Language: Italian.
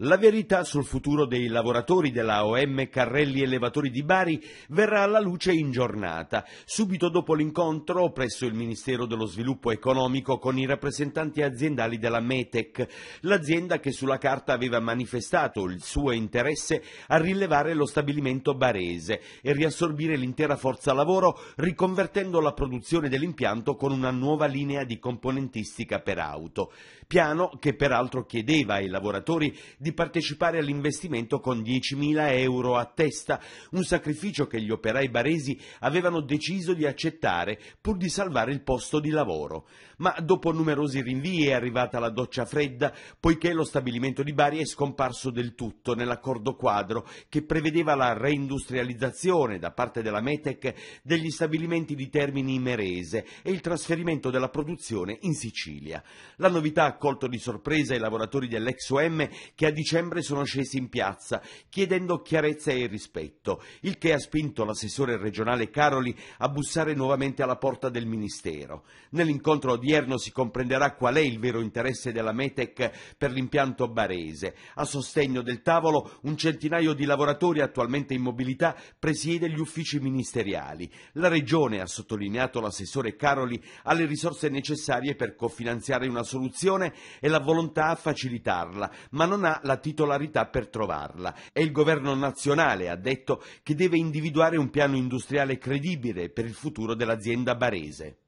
La verità sul futuro dei lavoratori della OM Carrelli Elevatori di Bari verrà alla luce in giornata, subito dopo l'incontro presso il Ministero dello Sviluppo Economico con i rappresentanti aziendali della Metec, l'azienda che sulla carta aveva manifestato il suo interesse a rilevare lo stabilimento barese e riassorbire l'intera forza lavoro riconvertendo la produzione dell'impianto con una nuova linea di componentistica per auto. Piano che peraltro chiedeva ai lavoratori di partecipare all'investimento con 10.000 euro a testa, un sacrificio che gli operai baresi avevano deciso di accettare pur di salvare il posto di lavoro. Ma dopo numerosi rinvii è arrivata la doccia fredda, poiché lo stabilimento di Bari è scomparso del tutto nell'accordo quadro che prevedeva la reindustrializzazione da parte della Metec degli stabilimenti di Termini Merese e il trasferimento della produzione in Sicilia. La novità ha colto di sorpresa i lavoratori dell'ex OM che a dicembre sono scesi in piazza chiedendo chiarezza e rispetto, il che ha spinto l'assessore regionale Caroli a bussare nuovamente alla porta del Ministero. Nell'incontro odierno si comprenderà qual è il vero interesse della Metec per l'impianto barese. A sostegno del tavolo un centinaio di lavoratori attualmente in mobilità presiede gli uffici ministeriali. La Regione, ha sottolineato l'assessore Caroli, ha le risorse necessarie per cofinanziare una soluzione e la volontà a facilitarla, ma non ha la titolarità per trovarla. È il governo nazionale, ha detto, che deve individuare un piano industriale credibile per il futuro dell'azienda barese.